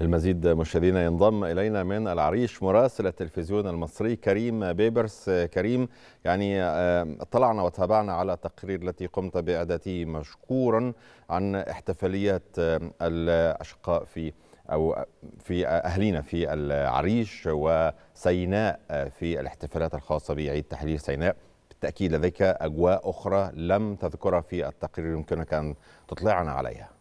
للمزيد مشاهدينا ينضم الينا من العريش مراسل التلفزيون المصري كريم بيبرس كريم يعني آه، اطلعنا وتابعنا على التقرير التي قمت باعداته مشكورا عن احتفاليات آه، الاشقاء في او آه، في اهلينا في العريش وسيناء في الاحتفالات الخاصه بعيد تحرير سيناء بالتاكيد لديك اجواء اخرى لم تذكرها في التقرير يمكنك ان تطلعنا عليها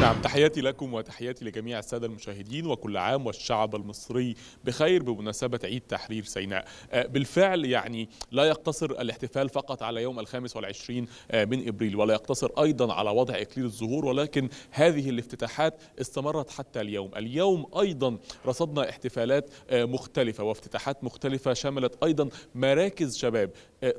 نعم تحياتي لكم وتحياتي لجميع السادة المشاهدين وكل عام والشعب المصري بخير بمناسبة عيد تحرير سيناء آه، بالفعل يعني لا يقتصر الاحتفال فقط على يوم الخامس والعشرين آه، من إبريل ولا يقتصر أيضا على وضع إكليل الزهور ولكن هذه الافتتاحات استمرت حتى اليوم اليوم أيضا رصدنا احتفالات آه، مختلفة وافتتاحات مختلفة شملت أيضا مراكز شباب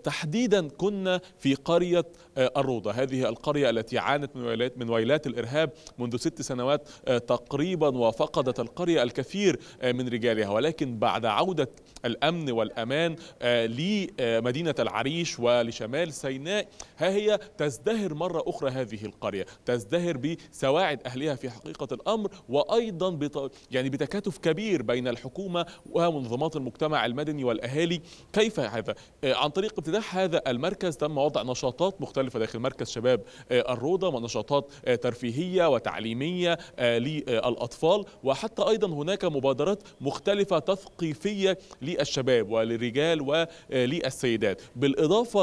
تحديدا كنا في قرية آه، الروضة هذه القرية التي عانت من ويلات, من ويلات الإرهاب منذ ست سنوات آه، تقريبا وفقدت القرية الكثير آه، من رجالها ولكن بعد عودة الأمن والأمان لمدينة العريش ولشمال سيناء ها هي تزدهر مرة أخرى هذه القرية تزدهر بسواعد أهلها في حقيقة الأمر وأيضا بط... يعني بتكاتف كبير بين الحكومة ومنظمات المجتمع المدني والأهالي كيف هذا عن طريق طريق افتتاح هذا المركز تم وضع نشاطات مختلفة داخل مركز شباب آه، الروضة ونشاطات آه، ترفيهية وتعليمية آه، للأطفال وحتى أيضا هناك مبادرات مختلفة تثقيفية للشباب وللرجال وللسيدات بالإضافة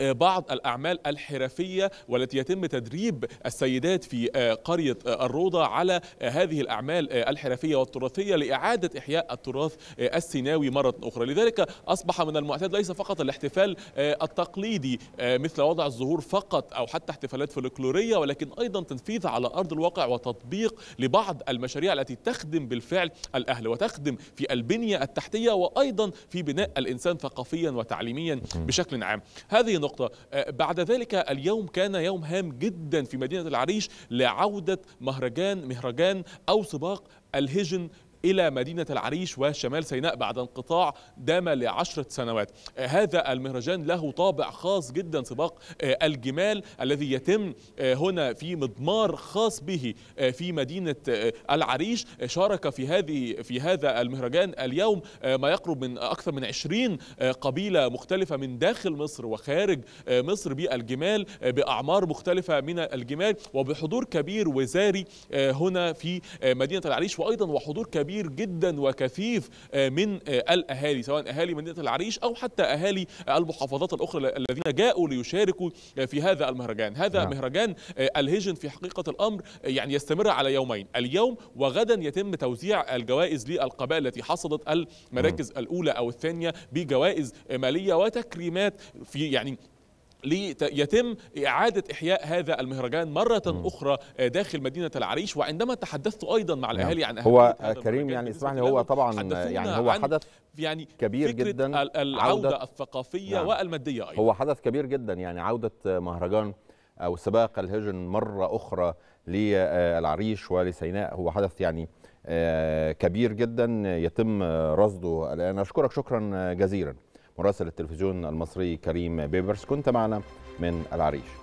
آه، بعض الأعمال الحرفية والتي يتم تدريب السيدات في آه، قرية آه، الروضة على هذه الأعمال الحرفية والتراثية لإعادة إحياء التراث السيناوي مرة أخرى لذلك أصبح من المعتاد ليس فقط الاحتفال التقليدي مثل وضع الزهور فقط أو حتى احتفالات فلكلورية ولكن أيضا تنفيذ على أرض الواقع وتطبيق لبعض المشاريع التي تخدم بالفعل الأهل وتخدم في البنية التحتية وأيضا في بناء الإنسان ثقافيا وتعليميا بشكل عام هذه نقطة آه، بعد ذلك اليوم كان يوم هام جدا في مدينة العريش لعودة مهرجان مهرجان أو سباق الهجن إلى مدينة العريش وشمال سيناء بعد انقطاع دام لعشرة سنوات آه، هذا المهرجان له طابع خاص جدا سباق آه، الجمال الذي يتم آه، هنا في مضمار خاص به في مدينة العريش شارك في هذه في هذا المهرجان اليوم ما يقرب من أكثر من 20 قبيلة مختلفة من داخل مصر وخارج مصر بالجمال بأعمار مختلفة من الجمال وبحضور كبير وزاري هنا في مدينة العريش وأيضا وحضور كبير كبير جدا وكثيف آه، من آه، الاهالي سواء اهالي مدينه العريش او حتى اهالي المحافظات الاخرى الذين جاءوا ليشاركوا آه، في هذا المهرجان هذا نعم. مهرجان الهجن في حقيقه الامر يعني يستمر على يومين اليوم وغدا يتم توزيع الجوائز للقبائل التي حصدت المراكز الاولى او الثانيه بجوائز ماليه وتكريمات في يعني ليتم إعادة إحياء هذا المهرجان مرة م. أخرى داخل مدينة العريش وعندما تحدثت أيضا مع الأهالي نعم. عن هو كريم يعني اسمعني هو طبعا يعني هو حدث يعني كبير جدا العودة الثقافية نعم. والمادية أيضا هو حدث كبير جدا يعني عودة مهرجان أو سباق الهجن مرة أخرى للعريش ولسيناء هو حدث يعني آه، كبير جدا يتم رصده الآن أشكرك شكرا جزيلا مراسل التلفزيون المصري كريم بيبرس كنت معنا من العريش